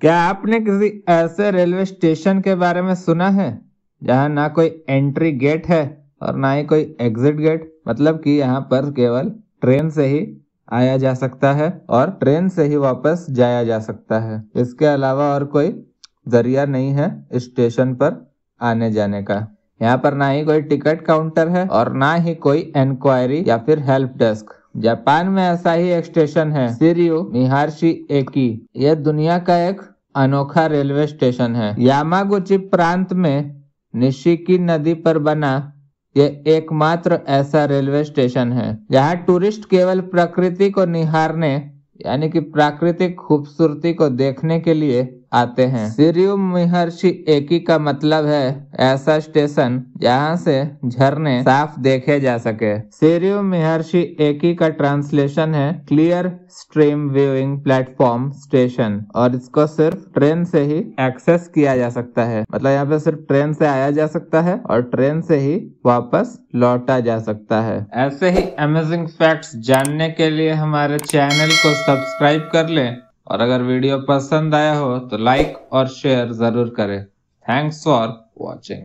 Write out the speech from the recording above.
क्या आपने किसी ऐसे रेलवे स्टेशन के बारे में सुना है जहाँ ना कोई एंट्री गेट है और ना ही कोई एग्जिट गेट मतलब कि यहाँ पर केवल ट्रेन से ही आया जा सकता है और ट्रेन से ही वापस जाया जा सकता है इसके अलावा और कोई जरिया नहीं है स्टेशन पर आने जाने का यहाँ पर ना ही कोई टिकट काउंटर है और ना ही कोई एंक्वायरी या फिर हेल्प डेस्क जापान में ऐसा ही एक स्टेशन है सीरियो निहारशी एकी यह दुनिया का एक अनोखा रेलवे स्टेशन है यामागुची प्रांत में निशिकी नदी पर बना यह एकमात्र ऐसा रेलवे स्टेशन है जहाँ टूरिस्ट केवल प्रकृति को निहारने यानी कि प्राकृतिक खूबसूरती को देखने के लिए आते हैं श्रीयु महर्षि एकी का मतलब है ऐसा स्टेशन जहाँ से झरने साफ देखे जा सके श्रीयु महर्षि एकी का ट्रांसलेशन है clear stream viewing platform station और इसको सिर्फ ट्रेन से ही एक्सेस किया जा सकता है मतलब यहाँ पे सिर्फ ट्रेन से आया जा सकता है और ट्रेन से ही वापस लौटा जा सकता है ऐसे ही अमेजिंग फैक्ट्स जानने के लिए हमारे चैनल को सब्सक्राइब कर लें और अगर वीडियो पसंद आया हो तो लाइक और शेयर जरूर करें थैंक्स फॉर वॉचिंग